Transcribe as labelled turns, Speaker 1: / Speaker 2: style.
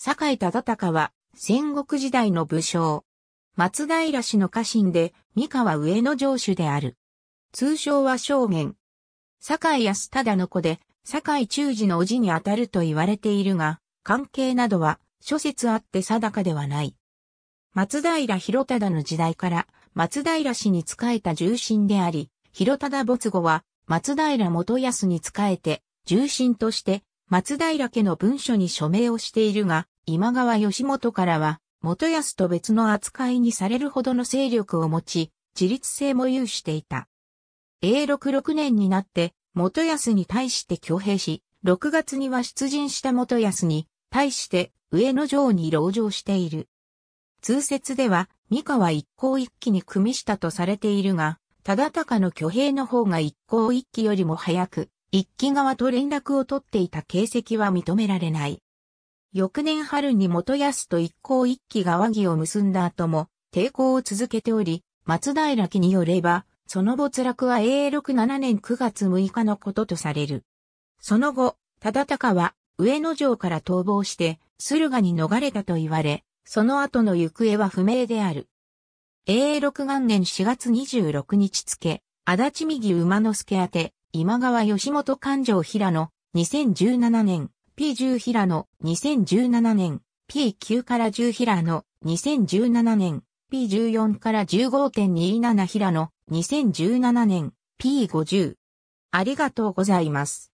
Speaker 1: 坂
Speaker 2: 井忠隆は戦国時代の武将。松平氏の家臣で三河上野城主である。通称は正元。坂井康忠の子で坂井忠治の叔父にあたると言われているが、関係などは諸説あって定かではない。松平広忠の時代から松平氏に仕えた重臣であり、広忠没後は松平元康に仕えて重臣として松平家の文書に署名をしているが、今川義元からは、元康と別の扱いにされるほどの勢力を持ち、自立性も有していた。永禄6年になって、元康に対して挙兵し、6月には出陣した元康に、対して上野城に籠城している。通説では、三河一向一揆に組みしたとされているが、忠敬の挙兵の方が一向一揆よりも早く、一気側と連絡を取っていた形跡は認められない。翌年春に元康と一向一気側義を結んだ後も抵抗を続けており、松平家によれば、その没落は永六7年9月6日のこととされる。その後、忠敬は上野城から逃亡して駿河に逃れたと言われ、その後の行方は不明である。永六元年4月26日付、足立右馬之助宛今川吉本勘定平野、2017年、P10 平野、2017年、P9 から10平野、2017年、P14 から15.27平野、2017年、P50。ありがとうございま
Speaker 1: す。